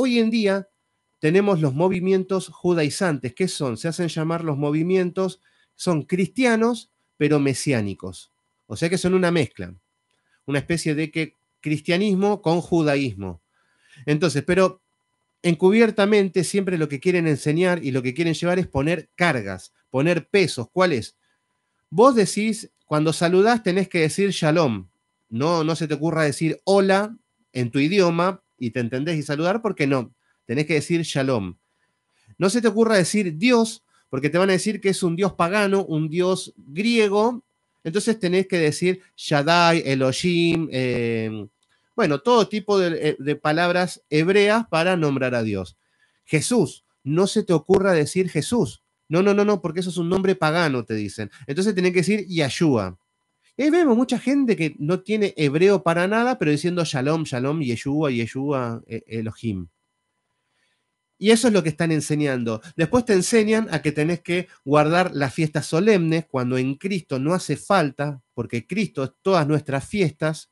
Hoy en día tenemos los movimientos judaizantes. ¿Qué son? Se hacen llamar los movimientos, son cristianos, pero mesiánicos. O sea que son una mezcla, una especie de que cristianismo con judaísmo. Entonces, pero encubiertamente siempre lo que quieren enseñar y lo que quieren llevar es poner cargas, poner pesos. ¿Cuáles? Vos decís, cuando saludás tenés que decir shalom. No, no se te ocurra decir hola en tu idioma y te entendés y saludar, porque no, tenés que decir shalom. No se te ocurra decir Dios, porque te van a decir que es un Dios pagano, un Dios griego, entonces tenés que decir Shaddai, Elohim, em, bueno, todo tipo de, eh, de palabras hebreas para nombrar a Dios. Jesús, no se te ocurra decir Jesús. No, no, no, no, porque eso es un nombre pagano, te dicen. Entonces tenés que decir Yahshua. Y vemos mucha gente que no tiene hebreo para nada, pero diciendo Shalom, Shalom, Yeshua, Yeshua, e, Elohim. Y eso es lo que están enseñando. Después te enseñan a que tenés que guardar las fiestas solemnes cuando en Cristo no hace falta, porque Cristo es todas nuestras fiestas.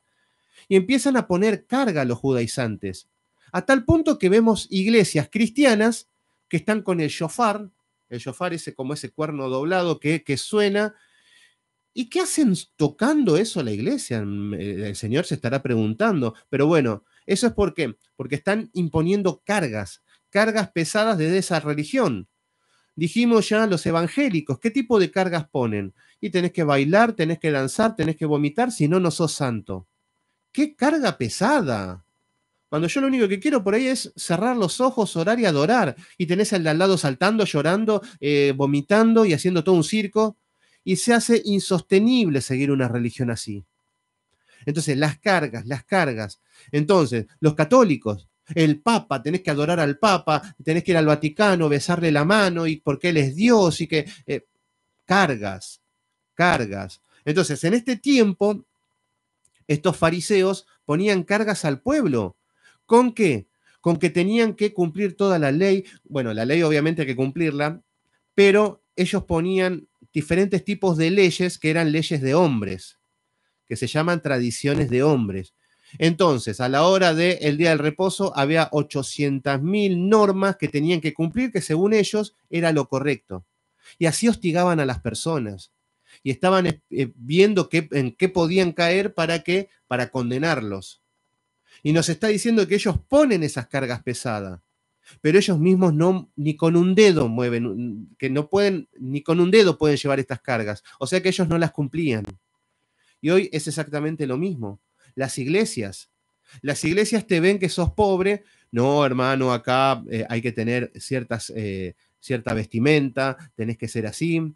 Y empiezan a poner carga a los judaizantes, a tal punto que vemos iglesias cristianas que están con el shofar, el shofar ese como ese cuerno doblado que, que suena ¿Y qué hacen tocando eso a la iglesia? Mm, eh, el Señor se estará preguntando. Pero bueno, eso es porque, porque están imponiendo cargas, cargas pesadas desde esa religión. Dijimos ya los evangélicos, ¿qué tipo de cargas ponen? Y tenés que bailar, tenés que danzar, tenés que vomitar, si no, no sos santo. ¡Qué carga pesada! Cuando yo lo único que quiero por ahí es cerrar los ojos, orar y adorar. Y tenés al al lado saltando, llorando, eh, vomitando y haciendo todo un circo y se hace insostenible seguir una religión así. Entonces, las cargas, las cargas. Entonces, los católicos, el Papa, tenés que adorar al Papa, tenés que ir al Vaticano, besarle la mano y porque él es Dios y que eh, cargas, cargas. Entonces, en este tiempo, estos fariseos ponían cargas al pueblo. ¿Con qué? Con que tenían que cumplir toda la ley. Bueno, la ley obviamente hay que cumplirla, pero ellos ponían diferentes tipos de leyes que eran leyes de hombres, que se llaman tradiciones de hombres. Entonces, a la hora del el día del reposo había 800.000 normas que tenían que cumplir, que según ellos era lo correcto. Y así hostigaban a las personas y estaban eh, eh, viendo en qué podían caer para que para condenarlos. Y nos está diciendo que ellos ponen esas cargas pesadas pero ellos mismos no ni con un dedo mueven, que no pueden, ni con un dedo pueden llevar estas cargas. O sea que ellos no las cumplían. Y hoy es exactamente lo mismo. Las iglesias. Las iglesias te ven que sos pobre. No, hermano, acá eh, hay que tener ciertas, eh, cierta vestimenta, tenés que ser así,